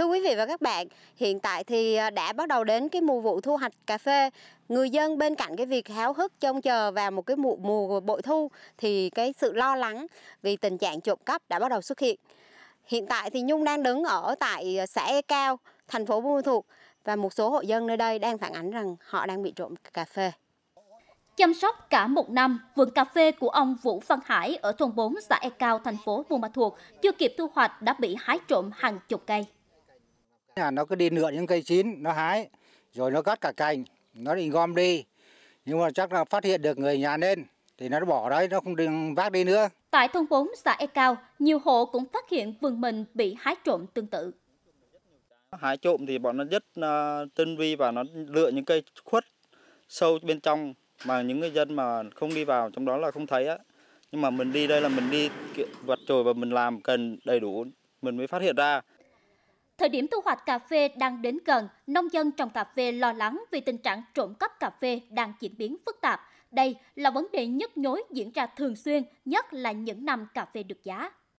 Thưa quý vị và các bạn, hiện tại thì ờ, đã bắt đầu đến cái mùa vụ thu hoạch cà phê. Người dân bên cạnh cái việc háo hức trông chờ vào một cái mùa, mùa bội thu thì cái sự lo lắng vì tình trạng trộm cắp đã bắt đầu xuất hiện. Hiện tại thì Nhung đang đứng ở tại ờ, xã E Cao, thành phố Buôn Ma Thuột và một số hộ dân nơi đây đang phản ánh rằng họ đang bị trộm cà phê. Chăm sóc cả một năm, vườn cà phê của ông Vũ Văn Hải ở thôn 4 xã E Cao, thành phố Buôn Ma Thuột chưa kịp thu hoạch đã bị hái trộm hàng chục cây là nó cứ đi lượn những cây chín nó hái rồi nó cắt cả cành nó định gom đi nhưng mà chắc là phát hiện được người nhà nên thì nó bỏ đấy nó không đừng vác đi nữa tại thôn 4 xã E Cao nhiều hộ cũng phát hiện vườn mình bị hái trộm tương tự hái trộm thì bọn nó rất uh, tinh vi và nó lựa những cây khuất sâu bên trong mà những người dân mà không đi vào trong đó là không thấy á nhưng mà mình đi đây là mình đi vật trồi và mình làm cần đầy đủ mình mới phát hiện ra Thời điểm thu hoạch cà phê đang đến gần, nông dân trồng cà phê lo lắng vì tình trạng trộm cắp cà phê đang diễn biến phức tạp. Đây là vấn đề nhức nhối diễn ra thường xuyên, nhất là những năm cà phê được giá.